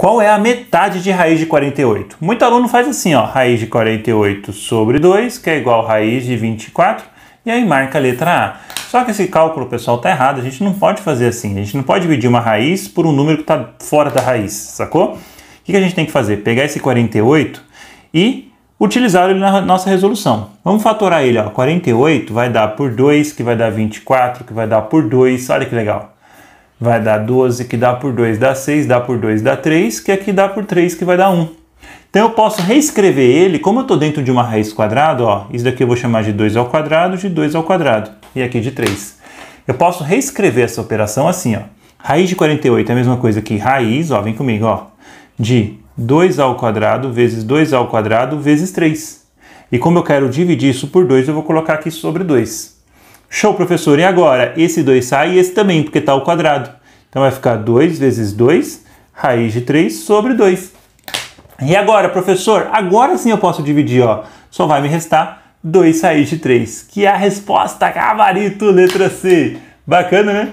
Qual é a metade de raiz de 48? Muito aluno faz assim, ó, raiz de 48 sobre 2, que é igual raiz de 24, e aí marca a letra A. Só que esse cálculo, pessoal, tá errado. A gente não pode fazer assim. A gente não pode dividir uma raiz por um número que está fora da raiz, sacou? O que, que a gente tem que fazer? Pegar esse 48 e utilizar ele na nossa resolução. Vamos fatorar ele, ó. 48 vai dar por 2, que vai dar 24, que vai dar por 2. Olha que legal vai dar 12, que dá por 2, dá 6, dá por 2, dá 3, que aqui dá por 3, que vai dar 1. Então eu posso reescrever ele, como eu estou dentro de uma raiz quadrada, ó, isso daqui eu vou chamar de 2 ao quadrado, de 2 ao quadrado, e aqui de 3. Eu posso reescrever essa operação assim, ó. Raiz de 48 é a mesma coisa que raiz, ó, vem comigo, ó, de 2 ao quadrado vezes 2 ao quadrado vezes 3. E como eu quero dividir isso por 2, eu vou colocar aqui sobre 2. Show, professor. E agora? Esse 2 sai e esse também, porque está ao quadrado. Então vai ficar 2 vezes 2, raiz de 3 sobre 2. E agora, professor? Agora sim eu posso dividir, ó. Só vai me restar 2 raiz de 3, que é a resposta, gabarito, letra C. Bacana, né?